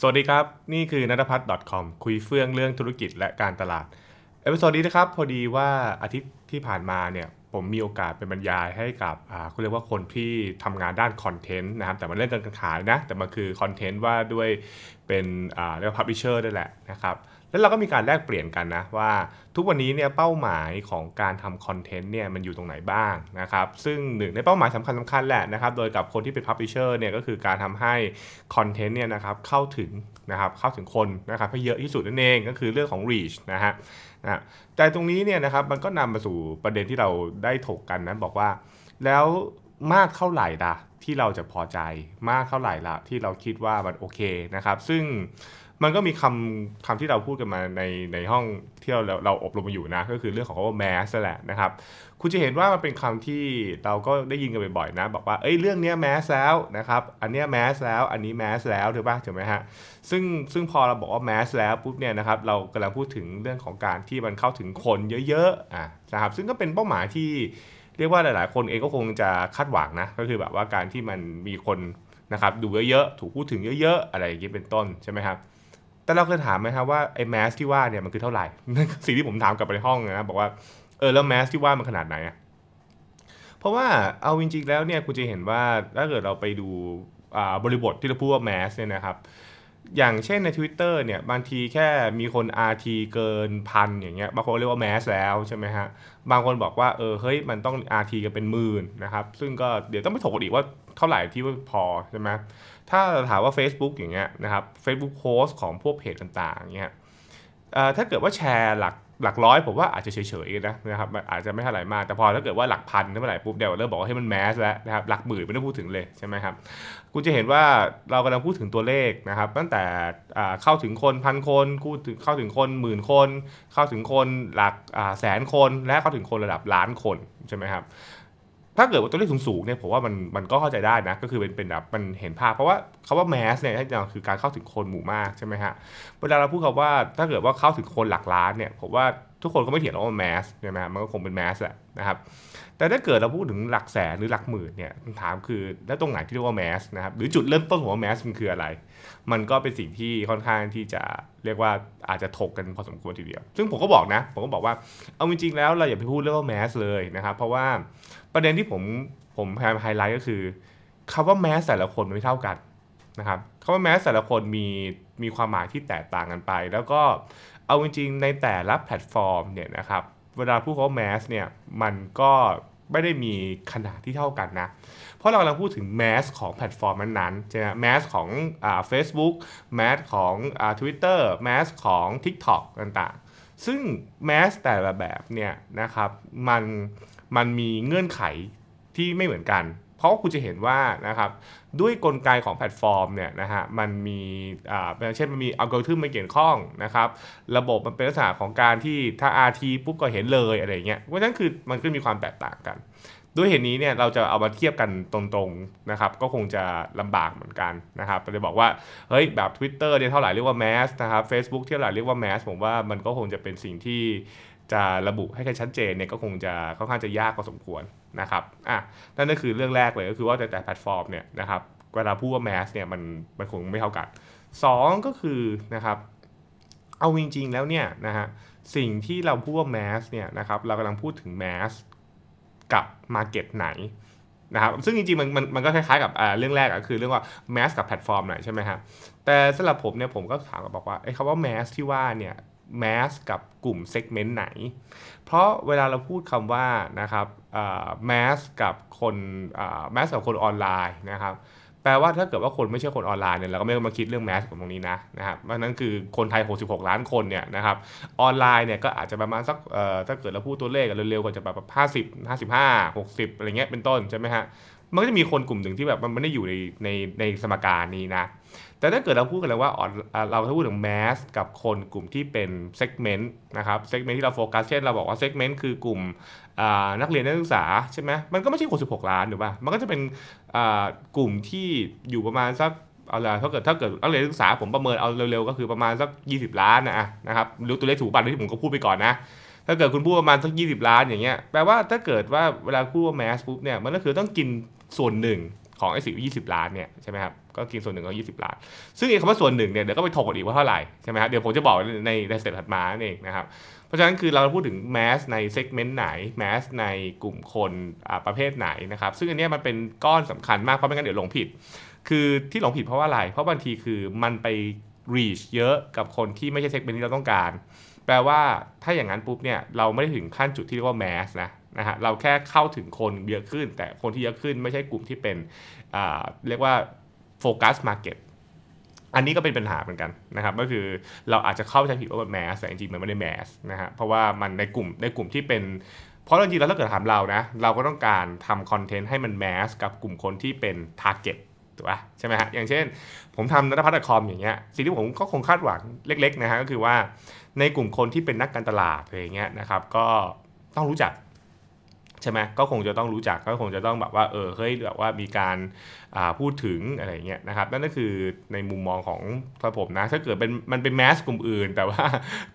สวัสดีครับ นี่คือนัทพัฒน์ .com คุยเฟื่องเรื่องธุรกิจและการตลาด เอพิโซดนี้นะครับ พอดีว่าอาทิตย์ที่ผ่านมาเนี่ย ผมมีโอกาสเป็นบรรยายให้กับเขาเรียกว่าคนที่ทำงานด้านคอนเทนต์นะครับแต่มันเล่นการขายนะ แต่มันคือคอนเทนต์ว่าด้วยเป็นเรียกว่าพับลิเชอร์ด้วยแหละนะครับแล้วเราก็มีการแลกเปลี่ยนกันนะว่าทุกวันนี้เนี่ยเป้าหมายของการทำคอนเทนต์เนี่ยมันอยู่ตรงไหนบ้างนะครับ ซึ่งหนึ่งในเป้าหมายสำคัญสำคัญแหละนะครับโดยกับคนที่เป็นพับลิเชอร์เนี่ยก็คือการทำให้คอนเทนต์เนี่ยนะครับเข้าถึงนะครับเข้าถึงคนนะครับให้เยอะที่สุดนั่นเองก็คือเรื่องของ reach นะฮะนะแต่ตรงนี้เนี่ยนะครับมันก็นำมาสู่ประเด็นที่เราได้ถกกันนั้นบอกว่า แล้วมากเท่าไหร่ละที่เราจะพอใจมากเท่าไหร่ละที่เราคิดว่ามันโอเคนะครับซึ่งมันก็มีคำคำที่เราพูดกันมาในในห้องที่เราเราอบรมมาอยู่นะก็คือเรื่องของคำว่าแมสแหละนะครับคุณจะเห็นว่ามันเป็นคำที่เราก็ได้ยินกันบ่อยๆนะ บอกว่าเอ้ยเรื่องนี้แมสแล้วนะครับอันนี้แมสแล้วอันนี้แมสแล้วถูกป่ะถูกไหมฮะซึ่งซึ่งพอเราบอกว่าแมสแล้วปุ๊บเนี่ยนะครับเรากำลังพูดถึงเรื่องของการที่มันเข้าถึงคนเยอะๆอ่ะนะครับซึ่งก็เป็นเป้าหมายที่เรียกว่าหลายๆ คนเองก็คงจะคาดหวังนะก็คือแบบว่าการที่มันมีคนนะครับดูเยอะๆถูกพูดถึงเยอะๆอะไรอย่างนี้เป็นต้นใช่ไหมครับแต่เราเคยถามไหมครับว่าไอ้แมสที่ว่าเนี่ยมันคือเท่าไหร่สิ่งที่ผมถามกลับไปในห้องนะบอกว่าเออแล้วแมสที่ว่ามันขนาดไหนเพราะว่าเอาจริงๆแล้วเนี่ยคุณจะเห็นว่าถ้าเกิดเราไปดูบริบทที่เราพูดว่าแมสเนี่ยนะครับอย่างเช่นใน Twitter เนี่ยบางทีแค่มีคน RT เกินพันอย่างเงี้ยบางคนเรียกว่าแมสแล้วใช่ไหมฮะบางคนบอกว่าเออเฮ้ยมันต้อง RT กันเป็นหมื่นนะครับซึ่งก็เดี๋ยวต้องไปถกอีกว่าเท่าไหร่ที่พอใช่ไหมถ้าถามว่า Facebook อย่างเงี้ยนะครับเฟซบุ๊กโพสของพวกเพจต่างๆเงี้ยถ้าเกิดว่าแชร์หลักหลักร้อย ผมว่าอาจจะเฉยๆนะนะครับอาจจะไม่เท่าไหร่มาก แต่พอถ้าเกิดว่าหลักพันเท่าไหร่ปุ๊บเดี๋ยวเริ่มบอกให้มันแมสแล้วนะครับหลักหมื่นไม่ต้องพูดถึงเลย ใช่ไหมครับคุณจะเห็นว่าเรากำลังพูดถึงตัวเลขนะครับ ตั้งแต่เข้าถึงคนพันคนพูดถึงเข้าถึงคนหมื่นคน เข้าถึงคนหลักแสนคนและเข้าถึงคนระดับล้านคนใช่ไหมครับถ้าเกิดว่าตัวเลขสูงๆเนี่ยผมว่ามันมันก็เข้าใจได้นะก็คือเป็นเป็นแบบมันเห็นภาพ เพราะว่าคาว่าแมสเนี่ย่คือการเข้าถึงคนหมู่มากใช่ไหมฮะเวลาเราพูดคำว่าถ้าเกิดว่าเข้าถึงคนหลักล้านเนี่ยผมว่าทุกคนก็ไม่เถียงว่ามันแมสใช่ไหมมันก็คงเป็นแมสแหละนะครับแต่ถ้าเกิดเราพูดถึงหลักแสน หรือหลักหมื่นเนี่ยคำถามคือแล้วตรงไหนที่เรียกว่าแมสนะครับหรือจุดเริ่มต้นของแมสมันคืออะไร มันก็เป็นสิ่งที่ค่อนข้างที่จะเรียกว่าอาจจะถกกันพอสมควรทีเดียวซึ่งผมก็บอกนะ ผมก็บอกว่าเอาจริงๆแล้วเราอย่าไปพูดเรื่องว่าแมสเลยนะครับ เพราะว่าประเด็นที่ผมผมพยายามไฮไลท์ก็คือ คำว่าแมสแต่ละคนไม่เท่ากันนะครับคำว่าแมสแต่ละคนมีมีความหมายที่แตกต่างกันไปแล้วก็เอาจริงๆในแต่ละแพลตฟอร์มเนี่ยนะครับเวลาพูดเขาแมสเนี่ยมันก็ไม่ได้มีขนาดที่เท่ากันนะ เพราะเรากำลังพูดถึงแมสของแพลตฟอร์มนั้นๆใช่ไหมแมสของอ่าเฟซบุ๊กแมสของอ่าทวิตเตอร์แมสของ TikTok ต่างๆ ซึ่งแมสแต่ละแบบเนี่ยนะครับมันมันมีเงื่อนไขที่ไม่เหมือนกันเพราะคุณจะเห็นว่า นะครับ ด้วยกลไก ของแพลตฟอร์ม เนี่ย นะฮะ มัน มี อ่าเช่น มันมีอัลกอริทึมมาเกี่ยวข้อง นะครับ ระบบมันเป็น ลักษณะ ของการที่ ถ้า RT ปุ๊บ ก็เห็นเลย อะไรเงี้ย เพราะ ฉะนั้น คือ มันก็มีความ แตกต่างกัน ด้วยเหตุ นี้ เนี่ย เราจะเอามาเทียบกันตรงๆนะครับ ก็คงจะลำบาก เหมือนกัน นะครับเลยบอกว่า เฮ้ย แบบ Twitter เนี่ย เท่าไหร่เรียกว่าแมสนะครับเฟซบุ๊กเท่าไหร่เรียกว่าแมสผมว่ามันก็คงจะเป็นสิ่งที่จะระบุให้ชัดเจนเนี่ยก็คงจะค่อนข้างจะยากพอสมควรนะครับอ่ะนั่นก็คือเรื่องแรกเลยก็คือว่าแต่แต่แพลตฟอร์มเนี่ยนะครับเวลาพูดว่าแมสเนี่ยมันมันคงไม่เท่ากัน2ก็คือนะครับเอาจริงๆแล้วเนี่ยนะฮะสิ่งที่เราพูดว่าแมสเนี่ยนะครับเรากำลังพูดถึงแมสกับมาเก็ตไหนนะครับซึ่งจริงๆมันมันมันก็คล้ายๆกับเรื่องแรกก็คือเรื่องว่าแมสกับแพลตฟอร์มไหนใช่ไหมฮะแต่สำหรับผมเนี่ยผมก็ถามกับบอกว่าไอ้คำว่าแมสที่ว่าเนี่ยแมสกับกลุ่มเซกเมนต์ไหน เพราะเวลาเราพูดคำว่านะครับแมสกับคนแมสกับคนออนไลน์นะครับแปลว่าถ้าเกิดว่าคนไม่ใช่คนออนไลน์เนี่ยเราก็ไม่ต้องมาคิดเรื่องแมสกับตรงนี้นะนะครับเพราะนั้นคือคนไทย 66 ล้านคนเนี่ยนะครับออนไลน์เนี่ยก็อาจจะประมาณสักถ้าเกิดเราพูดตัวเลขกันเร็วๆก็จะแบบห้าสิบห้าสิบห้าหกสิบอะไรเงี้ยเป็นต้นใช่ไหมฮะมันก็จะมีคนกลุ่มหนึ่งที่แบบมันไม่ได้อยู่ในในในสมการนี้นะแต่ถ้าเกิดเราพูดกันแล้วว่าเราถ้าพูดถึงแมสกับคนกลุ่มที่เป็นเซกเมนต์นะครับเซกเมนต์ที่เราโฟกัสเช่นเราบอกว่าเซกเมนต์คือกลุ่มนักเรียนนักศึกษาใช่ไหมมันก็ไม่ใช่คน16ล้านหรือวป่ามันก็จะเป็นกลุ่มที่อยู่ประมาณสักเอาละถ้าเกิดถ้าเกิดนักเรียนนักศึกษาผมประเมินเอาเร็วๆก็คือประมาณสัก20 ล้านนะนะครับรู้ตัวเลขถูกป่ะที่ผมก็พูดไปก่อนนะถ้าเกิดคุณพูดประมาณสักยี่สิบล้านอย่างเงี้ยแปลว่าถ้าเกิดว่าเวลาพูดว่าแมสปุ๊บเนี่ย มันก็คือต้องกินส่วนหนึ่งของไอ้สิบยี่สิบล้านเนี่ยใช่ไหมครับก็กินส่วนหนึ่งของยี่สิบล้าน ซึ่งไอ้คำว่าส่วนหนึ่งเนี่ยเดี๋ยวก็ไปถกกันอีกว่าเท่าไหร่ใช่ไหมครับเดี๋ยวผมจะบอกในในสเต็ปถัดมาเองนะครับเพราะฉะนั้นคือเราพูดถึงแมสในเซกเมนต์ไหน แมสในกลุ่มคนประเภทไหนนะครับ ซึ่งอันนี้มันเป็นก้อนสำคัญมากเพราะไม่งั้นเดี๋ยวหลงผิด คือที่หลงผิดเพราะว่าอะไรเพราะบางทีคือมันไป reach เยอะกับคนที่ไม่ใช่เซกเมนต์ที่เราต้องการแปลว่าถ้าอย่างนั้นปุ๊บเนี่ยเราไม่ได้ถึงขั้นจุดที่เรียกว่าแมสนะนะฮะเราแค่เข้าถึงคนเยอะขึ้น แต่คนที่เยอะขึ้น ไม่ใช่กลุ่มที่เป็นเรียกว่าโฟกัสมาร์เก็ตอันนี้ก็เป็นปัญหาเหมือนกันนะครับก็คือเราอาจจะเข้าใจผิดว่าแบบแมสแต่ จริงๆมันไม่ได้แมสนะฮะเพราะว่ามันในกลุ่มในกลุ่มที่เป็นเพราะจริงๆแล้วถ้าเกิดถามเรานะเราก็ต้องการทำคอนเทนต์ให้มันแมสกับกลุ่มคนที่เป็นทาร์เก็ตถูกป่ะใช่ไหมฮะอย่างเช่นผมทำนัทพัฒน์คอมอย่างเงี้ยสิ่งที่ผมก็คงคาดหวังเล็กๆนะฮะก็คือว่าในกลุ่มคนที่เป็นนักการตลาดอะไรเงี้ยนะครับก็ต้องรู้จักใช่ไหมก็คงจะต้องรู้จักก็คงจะต้องแบบว่าเออเฮ้ยแบบว่ามีการพูดถึงอะไรเงี้ยนะครับนั่นก็คือในมุมมองของกระผมนะถ้าเกิดเป็นมันเป็นแมสกลุ่มอื่น แต่ว่า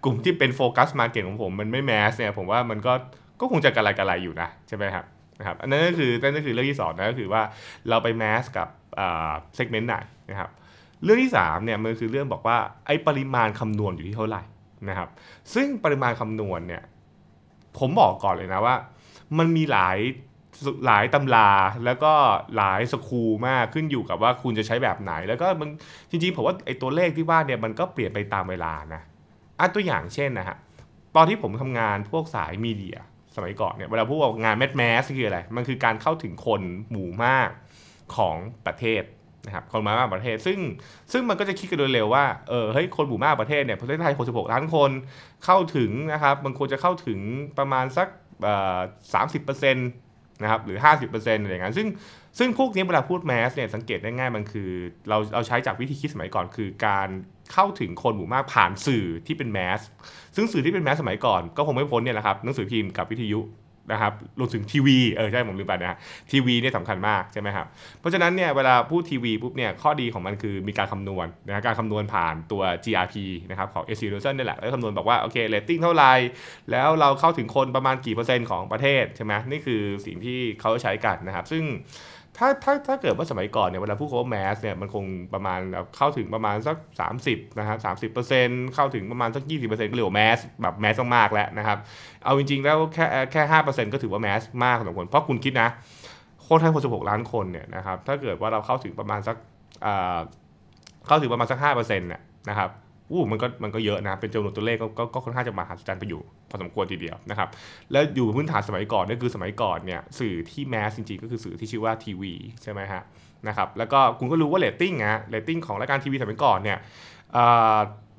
กลุ่มที่เป็นโฟกัสมาเก็ตของผมมันไม่แมสเนี่ยผมว่ามันก็ก็คงจะกระไรกระไรอยู่นะใช่ไหมครับนะครับอันนั้นก็คือนั่นก็คือเรื่องที่ 2นะก็คือว่าเราไปแมสกับเซกเมนต์ไหนนะครับ เรื่องที่3เนี่ยมันคือเรื่องบอกว่าไอ้ปริมาณคำนวณอยู่ที่เท่าไหร่นะครับซึ่งปริมาณคำนวณเนี่ยผมบอกก่อนเลยนะว่า มันมีหลาย หลายตำราแล้วก็หลายสคูมากขึ้นอยู่กับว่าคุณจะใช้แบบไหนแล้วก็มันจริงๆผมว่าไอ้ตัวเลขที่ว่าเนี่ยมันก็เปลี่ยนไปตามเวลานะอ่ะตัวอย่างเช่นนะฮะตอนที่ผมทำงานพวกสายมีเดียสมัยก่อนเนี่ยเวลาพูดว่างานแมสแมสคืออะไร มันคือการเข้าถึงคนหมู่มากของประเทศนะครับคนมามากประเทศ ซึ่งซึ่งมันก็จะคิดกันโดยเร็วว่าเออเฮ้ยคนหมู่มากประเทศเนี่ยประเทศไทยคน6ล้านคนเข้าถึงนะครับ มันควรจะเข้าถึงประมาณสักสามสิบเปอร์เซ็นต์นะครับหรือ 50%อะไรอย่างนั้นซึ่งซึ่งพวกนี้เวลาพูดแมสเนี่ยสังเกตได้ง่ายมันคือเราเราใช้จากวิธีคิดสมัยก่อน คือการเข้าถึงคนหมู่มากผ่านสื่อที่เป็นแมสซึ่งสื่อที่เป็นแมสสมัยก่อน ก็คงไม่พ้นเนี่ยแหละครับหนังสือพิมพ์กับวิทยุนะครับรวมถึงทีวีเออใช่ผมลืมไปนะทีวีเนี่ยสำคัญมากใช่ไหมครับเพราะฉะนั้นเนี่ยเวลาพูดทีวีปุ๊บเนี่ยข้อดีของมันคือมีการคำนวณนะการคำนวณผ่านตัว GRP นะครับของ s c Nielsen นี่แหละแล้วคำนวณบอกว่าโอเคเรตติ้งเท่าไหร่แล้วเราเข้าถึงคนประมาณกี่เปอร์เซ็นต์ของประเทศใช่ไหมนี่คือสิ่งที่เขาใช้กันนะครับซึ่งถ้าถ้าถ้าเกิดว่าสมัยก่อนเนี่ยเวลาพูดคำว่าแมสเนี่ยมันคงประมาณเข้าถึงประมาณสัก 30นะฮะสามสิบเปอร์เซ็นต์เข้าถึงประมาณสักยี่สิบเปอร์เซ็นต์ก็เรียกว่าแมสแบบแมสมากแล้วนะครับ เอาจริง ๆแล้วแค่แค่ห้าเปอร์เซ็นต์ก็ถือว่าแมสมากสมคน เพราะคุณคิดนะคนไทยคนสิบหกล้านคนเนี่ยนะครับถ้าเกิดว่าเราเข้าถึงประมาณสักเข้าถึงประมาณสักห้าเปอร์เซ็นต์เนี่ยนะครับอู้มันก็มันก็เยอะนะ เป็นจำนวนตัวเลขก็ก็ค่อนข้างจะมหาศจรนไปอยู่ พอสมควรทีเดียวนะครับ แล้วอยู่พื้นฐานสมัยก่อนนี่คือสมัยก่อนเนี่ยสื่อที่แมสจริงๆ ก็คือสื่อที่ชื่อว่าทีวีใช่ไหมฮะนะครับ แล้วก็คุณก็รู้ว่าเรตติ้งอะเรตติ้งของรายการทีวีสมัยก่อนเนี่ย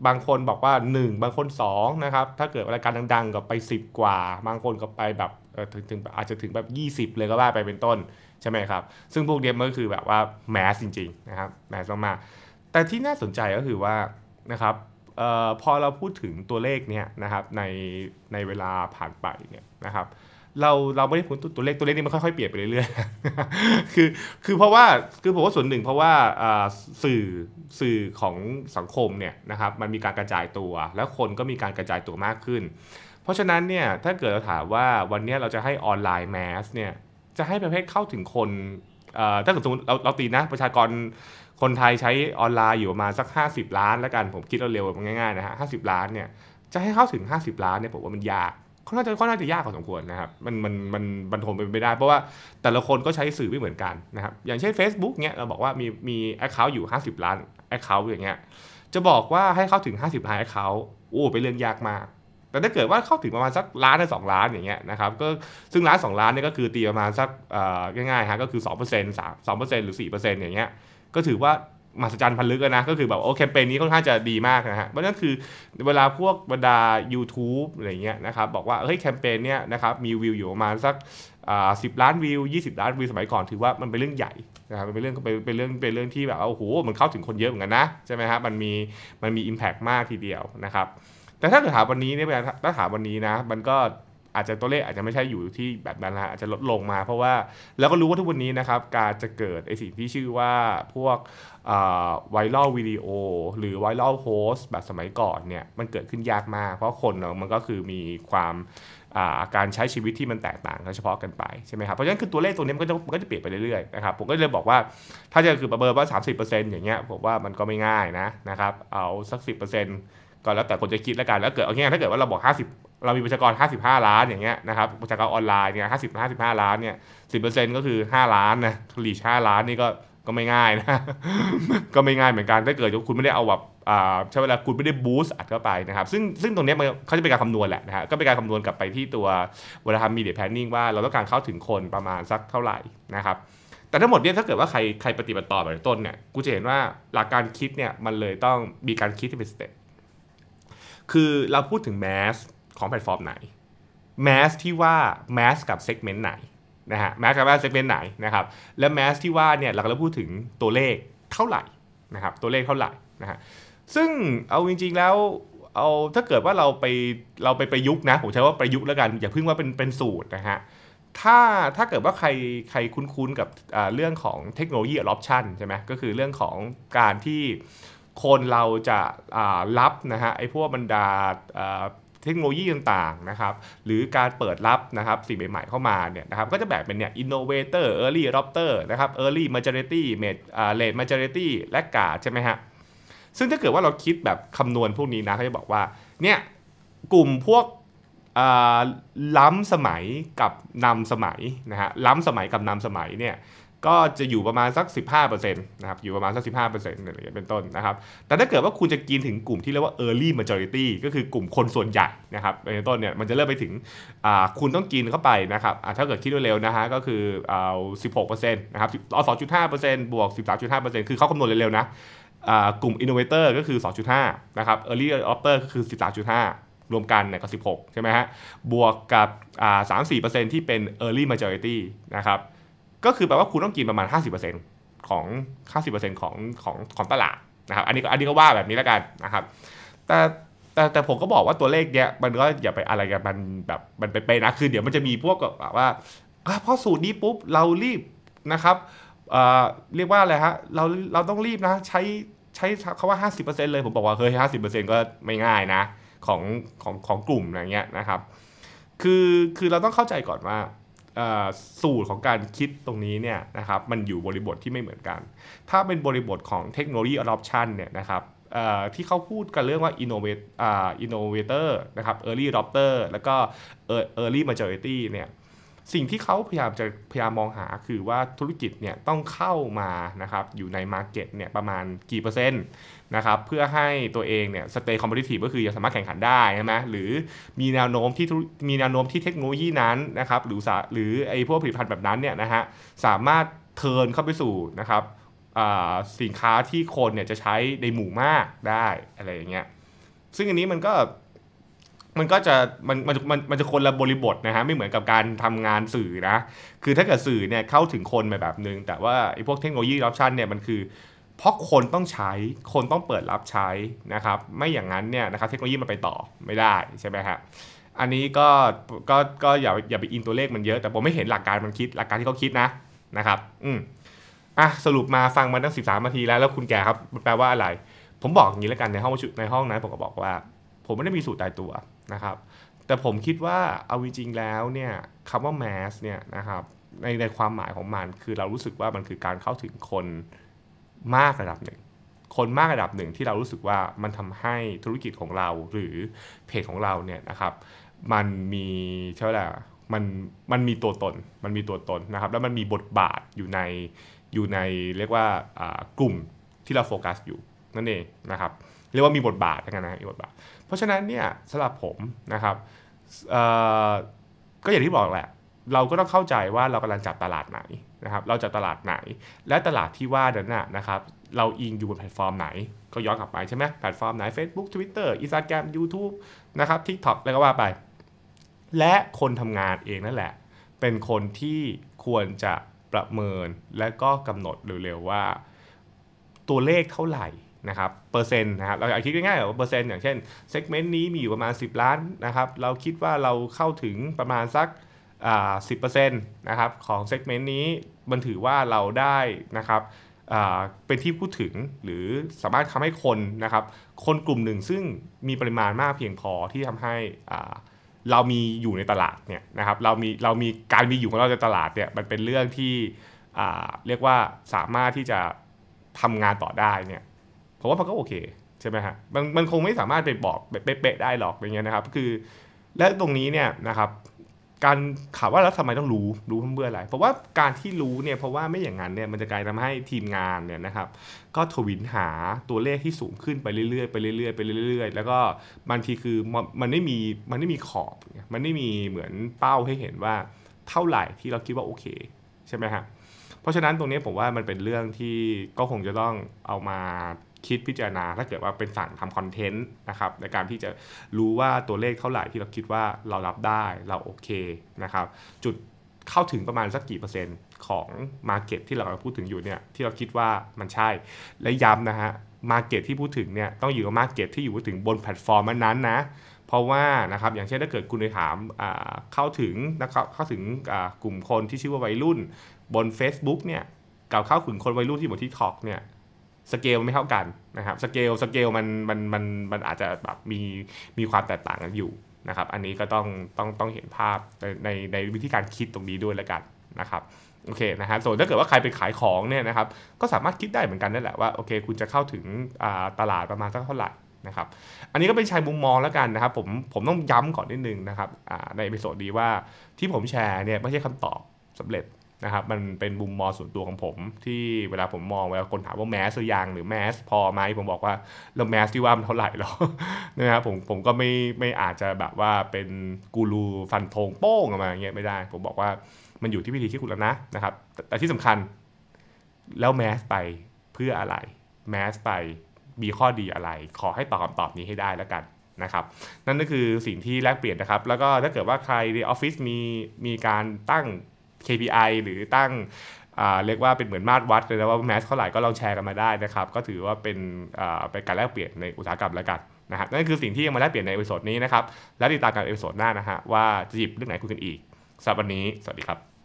บางคนบอกว่า 1 บางคน2นะครับถ้าเกิดรายการดังๆ ก็ไป 10 กว่า บางคนก็ไปแบบถึงถึงอาจจะถึงแบบ 20 เลยก็ว่าไปเป็นต้นใช่ไหมครับซึ่งพวกเนี้ยมันก็คือแบบว่าแมสจริงๆนะครับแมสมากๆแต่ที่น่าสนใจก็คือว่านะครับออพอเราพูดถึงตัวเลขเนี่ยนะครับในในเวลาผ่านไปเนี่ยนะครับเราเราไม่ได้พูดตัวเลขตัวเลขนี้มันค่อยๆเปลี่ยนไปเรื่อยๆคือคือเพราะว่าคือผมว่าส่วนหนึ่งเพราะว่าสื่อสื่อของสังคมเนี่ยนะครับมันมีการกระจายตัวแล้วคนก็มีการกระจายตัวมากขึ้น เพราะฉะนั้นเนี่ยถ้าเกิดเราถามว่าวันนี้เราจะให้ออนไลน์แมสเนี่ยจะให้ประเภทเข้าถึงคนถ้าสมมติเราเราตีนะประชากรคนไทยใช้ออนไลน์อยู่ประมาณสัก 50 ล้าน แล้วกันผมคิดเร็วๆง่ายๆนะฮะห้ล้านเนี่ยจะให้เข้าถึง 50 ล้านเนี่ยผมว่ามันยากก็น่าจะก็น่าจะยากพอสมควรนะครับมันมันมันบรรทมไปไม่ได้เพราะว่าแต่ละคนก็ใช้สื่อไม่เหมือนกันนะครับอย่างเช่น Facebook เนี่ยเราบอกว่ามีมีแอคเคาท์อยู่50 ล้านแอคเคาท์อย่างเงี้ยจะบอกว่าให้เข้าถึง50 ล้านแอคเคาท์โอ้เป็นเรื่องยากมากแต่ถ้าเกิดว่าเข้าถึงประมาณสักล้านหรืสองล้านอย่างเงี้ยนะครับก็ซึ่งล้านสองล้านเนี่ยก็คือตีประมาณสักง่ายๆฮะก็คือนต์หรือ์อย่างเงี้ยก็ถือว่ามหัศจรรย์พันลึกนะก็คือแบบโอ้แคมเปญนี้ค่อนข้างจะดีมากนะฮะเพราะนั้นคือเวลาพวกบรรดา YouTube อะไรเงี้ยนะครับบอกว่าเฮ้ยแคมเปญเนี้ยนะครับมีวิวอยู่ประมาณสักอ่าสิบล้านวิวยี่สิบล้านวิวสมัยก่อนถือว่ามันเป็นเรื่องใหญ่นะครับเป็นเรื่องเป็นเรื่องเป็นเรื่องที่แบบโอ้โหมันเข้าถึงคนเยอะเหมือนกันนะใช่ไหมฮะมันมีมันมีอิมแพกมากทีเดียวนะครับแต่ถ้าเกิดถามวันนี้เนี่ยถ้าถามวันนี้นะมันก็อาจจะตัวเลขอาจจะไม่ใช่อยู่ที่แบบนั้นละ อาจจะลดลงมา เพราะว่า แล้วก็รู้ว่าทุกวันนี้นะครับการจะเกิดไอสิ่งที่ชื่อว่าพวกไวรัลวิดีโอหรือไวรัลโพสแบบสมัยก่อนเนี่ยมันเกิดขึ้นยากมาก เพราะคนมันก็คือมีความอาการใช้ชีวิตที่มันแตกต่างกันเฉพาะกันไปใช่ไหมครับเพราะฉะนั้นคือตัวเลขตัวนี้มันก็จะมันก็จะเปลี่ยนไปเรื่อยๆนะครับผมก็เลยบอกว่าถ้าจะคือประเมินว่า 30%อย่างเงี้ยผมว่ามันก็ไม่ง่ายนะนะครับเอาสัก 10%ก็แล้วแต่คนจะคิดแล้วกันแล้วเกิดเอาง่ายถ้าเกิดว่าเราบอก 50เรามีประชากร 55 ล้าน อย่างเงี้ยนะครับ ประชากรออนไลน์เนี่ย50 55 ล้านเนี่ย10%ก็คือ 5 ล้านนะหลีช5ล้าน นี่ก็ก็ไม่ง่ายนะ ก็ไม่ง่ายเหมือนกัน ถ้าเกิดคุณไม่ได้เอาแบบใช้เวลาคุณไม่ได้บูสต์อัดเข้าไปนะครับ ซึ่งซึ่งตรงนี้มันเขาจะเป็นการคำนวณแหละนะฮะ ก็เป็นการคำนวณกลับไปที่ตัวเวลาทำมีเดียแพนนิ่งว่าเราต้องการเข้าถึงคนประมาณสักเท่าไหร่นะครับ แต่ทั้งหมดเนี่ยถ้าเกิดว่าใครใครปฏิบัติต่อแบบต้นเนี่ย กูจะเห็นว่าหลักการคิดเนี่ยมันเลยต้องมีการคิดที่เป็นสเต็ปคือเราพูดถึงแมสของแพลตฟอร์มไหน แมสที่ว่า แมสกับเซกเมนต์ไหนนะฮะแมสกับแมสเซกเมนต์ไหนนะครับและแมสที่ว่าเนี่ยเราก็จะพูดถึงตัวเลขเท่าไหร่นะครับตัวเลขเท่าไหร่นะฮะซึ่งเอาจริงๆแล้วเอาถ้าเกิดว่าเราไปเราไปประยุกต์นะ ผมใช้ว่าประยุกต์แล้วกัน อย่าพึ่งว่าเป็นเป็นสูตรนะฮะ ถ้าถ้าเกิดว่าใครใครคุ้นๆกับเรื่องของเทคโนโลยีออปชันใช่ไหมก็คือเรื่องของการที่คนเราจะรับนะฮะไอ้พวกบรรดาเทคโนโลยีต่างๆนะครับหรือการเปิดรับนะครับสิ่งใหม่ๆเข้ามาเนี่ยนะครับก็จะแบ่งเป็นเนี่ย innovator early adopter นะครับ early majority late majority และกาใช่ไหมฮะซึ่งถ้าเกิดว่าเราคิดแบบคำนวณพวกนี้นะเขาจะบอกว่าเนี่ยกลุ่มพวกล้ำสมัยกับนำสมัยนะฮะล้ำสมัยกับนำสมัยเนี่ยก็จะอยู่ประมาณสัก 15%นะครับ อยู่ประมาณสัก 15%อะไรเงี้ยเป็นต้นนะครับ แต่ถ้าเกิดว่าคุณจะกินถึงกลุ่มที่เรียกว่า early majority ก็คือกลุ่มคนส่วนใหญ่นะครับเป็นต้นเนี่ยมันจะเริ่มไปถึง คุณต้องกินเข้าไปนะครับ ถ้าเกิดคิดเร็วๆนะฮะ ก็คือเอา 16%นะครับเอา2.5%บวก 13.5%คือเขาคำนวณเร็วๆ นะ กลุ่ม innovator ก็คือ 2.5 นะครับ early adopter ก็คือ 13.5 รวมกันเนี่ยก็ 16 ใช่ไหมฮะ บวกกับ 3-4%ที่เป็น early majority นะครับก็คือแปลว่าคุณต้องกินประมาณ 50%ของ50%ของของของตลาดนะครับ อันนี้อันนี้ก็ว่าแบบนี้แล้วกันนะครับ แต่แต่แต่ผมก็บอกว่าตัวเลขเนี้ยมันก็อย่าไปอะไรกันมันแบบมันไปไปนะคือเดี๋ยวมันจะมีพวกแบบว่าพอสูตรนี้ปุ๊บเรารีบนะครับเเรียกว่าอะไรฮะเราเราต้องรีบนะใช้ใช้เขาว่า 50%เลย ผมบอกว่าเฮ้ย 50%ก็ไม่ง่ายนะของของของกลุ่มอะไรเงี้ยนะครับ คือคือเราต้องเข้าใจก่อนว่าสูตรของการคิดตรงนี้เนี่ยนะครับมันอยู่บริบทที่ไม่เหมือนกัน ถ้าเป็นบริบทของเทคโนโลยีออด p ปชันเนี่ยนะครับที่เขาพูดกันเรื่องว่า i n n o v a t นโนเวเตอร์นะครับ early adopter แล้วก็ early majority เนี่ยสิ่งที่เขาพยายามจะพยายามมองหาคือว่าธุรกิจเนี่ยต้องเข้ามานะครับอยู่ในมาร์เก็ตเนี่ยประมาณกี่เปอร์เซ็นต์นะครับเพื่อให้ตัวเองเนี่ยสเตย์คอมเพลติฟก็คือยังสามารถแข่งขันได้ใช่ไหมหรือมีแนวโน้มที่มีแนวโน้มที่เทคโนโลยีนั้นนะครับหรือหรือไอ้พวกผลิตภัณฑ์แบบนั้นเนี่ยนะฮะสามารถเทินเข้าไปสู่นะครับสินค้าที่คนเนี่ยจะใช้ในหมู่มากได้อะไรอย่างเงี้ยซึ่งอันนี้มันก็มันก็จะมันมันมันมันจะคนละบริบทนะฮะไม่เหมือนกับการทำงานสื่อนะคือถ้าเกิดสื่อเนี่ยเข้าถึงคนแบบนึงแต่ว่าไอ้พวกเทคโนโลยีออปชันเนี่ยมันคือเพราะคนต้องใช้คนต้องเปิดรับใช้นะครับไม่อย่างนั้นเนี่ยนะครับเทคโนโลยีมันไปต่อไม่ได้ใช่ไหมฮะ อันนี้ก็ก็ก็อย่าอย่าไปอินตัวเลขมันเยอะแต่ผมไม่เห็นหลักการมันคิดหลักการที่เขาคิดนะนะครับอืมอ่ะสรุปมาฟังมาตั้ง 13นาทีแล้วแล้วคุณแกครับแปลว่าอะไร ผมบอกอย่างนี้แล้วกันในห้องในห้องนะผมก็บอกว่า ผมไม่ได้มีสูตรตายตัวนะครับแต่ผมคิดว่าเอาจริงแล้วเนี่ยคำว่า mass เนี่ยนะครับในในความหมายของมันคือเรารู้สึกว่ามันคือการเข้าถึงคนมากระดับหนึ่ง คนมากระดับหนึ่งที่เรารู้สึกว่ามันทำให้ธุรกิจของเราหรือเพจของเราเนี่ยนะครับมันมีเช่ไหม่มันมันมีตัวตนมันมีตัวตนนะครับแล้วมันมีบทบาทอยู่ในอยู่ในเรียกว่ากลุ่มที่เราโฟกัสอยู่นั่นเองนะครับ เรียกว่ามีบทบาทกันนะมีบทบาท เพราะฉะนั้นเนี่ยสำหรับผมนะครับก็อย่างที่บอกแหละ เราก็ต้องเข้าใจว่าเรากำลังจับตลาดไหนนะครับเราจับตลาดไหนและตลาดที่ว่านั้นนะครับ เราอิงอยู่บนแพลตฟอร์มไหน ก็ย้อนกลับไปใช่ไหมแพลตฟอร์มไหน Facebook Twitter Instagram YouTube นะครับ TikTok แล้วก็ว่าไป และคนทำงานเองนั่นแหละ เป็นคนที่ควรจะประเมินและก็กำหนดเร็วๆว่าตัวเลขเท่าไหร่นะครับเปอร์เซ็นต์นะครับเราอาจคิดง่ายๆว่าเปอร์เซ็นต์อย่างเช่นเซกเมนต์นี้มีอยู่ประมาณ 10 ล้านนะครับเราคิดว่าเราเข้าถึงประมาณสักสิบเปอร์เซ็นต์นะครับของเซกเมนต์นี้มันถือว่าเราได้นะครับเป็นที่พูดถึงหรือสามารถทำให้คนนะครับคนกลุ่มหนึ่งซึ่งมีปริมาณมากเพียงพอที่ทำให้เรามีอยู่ในตลาดเนี่ยนะครับเรามีเรามีการมีอยู่ของเราในตลาดเนี่ยมันเป็นเรื่องที่เรียกว่าสามารถที่จะทำงานต่อได้เนี่ยผมว่ามันก็โอเคใช่ไหมฮะมันมันคงไม่สามารถไปบอกเป๊ะได้หรอกอย่างเงี้ยนะครับ คือและตรงนี้เนี่ยนะครับการข่าวว่าแล้วทำไมต้องรู้รู้เพื่ออะไร เพราะว่าการที่รู้เนี่ยเพราะว่าไม่อย่างนั้นเนี่ยมันจะกลายทำให้ทีมงานเนี่ยนะครับ ก็ทวินหาตัวเลขที่สูงขึ้นไปเรื่อยๆไปเรื่อยๆไปเรื่อยๆ แล้วก็บางทีคือมันไม่มีมันไม่มีขอบมันไม่มีเหมือนเป้าให้เห็นว่าเท่าไหร่ที่เราคิดว่าโอเค ใช่ไหมฮะ เพราะฉะนั้นตรงนี้ผมว่ามันเป็นเรื่องที่ก็คงจะต้องเอามาคิดพิจารณาถ้าเกิดว่าเป็นสั่งทำคอนเทนต์นะครับในการที่จะรู้ว่าตัวเลขเท่าไหร่ที่เราคิดว่าเรารับได้เราโอเคนะครับจุดเข้าถึงประมาณสักกี่เปอร์เซ็นต์ของมาเก็ตที่เราพูดถึงอยู่เนี่ยที่เราคิดว่ามันใช่และย้ำนะฮะมาเก็ตที่พูดถึงเนี่ยต้องอยู่กับมาเก็ตที่อยู่ถึงบนแพลตฟอร์มนั้นนะเพราะว่านะครับอย่างเช่นถ้าเกิดคุณไปถามเข้าถึงนะครับเข้าถึงกลุ่มคนที่ชื่อว่าวัยรุ่น บน Facebook เนี่ยกับเข้าถึงคนวัยรุ่นที่บนทิกทอกเนี่ยสเกลไม่เท่ากันนะครับสเกลสเกลมันมันมันมันอาจจะแบบมีมีความแตกต่างกันอยู่นะครับอันนี้ก็ต้องต้องต้องเห็นภาพในในวิธีการคิดตรงนี้ด้วยแล้วกันนะครับโอเคนะฮะส่วนถ้าเกิดว่าใครไปขายของเนี่ยนะครับก็สามารถคิดได้เหมือนกันนั่นแหละว่าโอเคคุณจะเข้าถึงตลาดประมาณสักเท่าไหร่นะครับอันนี้ก็เป็นชายมุมมองแล้วกันนะครับ ผมผมต้องย้ำก่อนนิดนึงนะครับในเอพิโซดดีว่าที่ผมแชร์เนี่ยไม่ใช่คำตอบสำเร็จนะครับมันเป็นมุมมองส่วนตัวของผม ที่เวลาผมมองเวลาคนถามว่าแมสหรือยังหรือแมสพอไหมผมบอกว่าเราแมสที่ว่ามันเท่าไหร่หรอนะครับผมผมก็ไม่ไม่อาจจะแบบว่าเป็นกูรูฟันธงโป้งออกมาเงี้ยไม่ได้ ผมบอกว่ามันอยู่ที่วิธีที่คุณแล้วนะนะครับแต่ที่สำคัญแล้วแมสไปเพื่ออะไรแมสไปมีข้อดีอะไรขอให้ตอบคำตอบนี้ให้ได้แล้วกันนะครับนั่นก็คือสิ่งที่แลกเปลี่ยนนะครับแล้วก็ถ้าเกิดว่าใครในออฟฟิศมีมีการตั้ง KPI หรือตั้ง เรียกว่าเป็นเหมือนมาตรวัดเลยนะว่าแมสเท่าไหร่ก็ลองแชร์กันมาได้นะครับ ก็ถือว่าเป็นเป็นการแลกเปลี่ยนในอุตสาหกรรมแล้วกันนะฮะนั่นคือสิ่งที่ยังมาแลกเปลี่ยนในเอพิโซดนี้นะครับ และติดตามกันเอพิโซดหน้านะฮะว่าจะหยิบเรื่องไหนคุยกันอีกสำหรับวันนี้สวัสดีครับ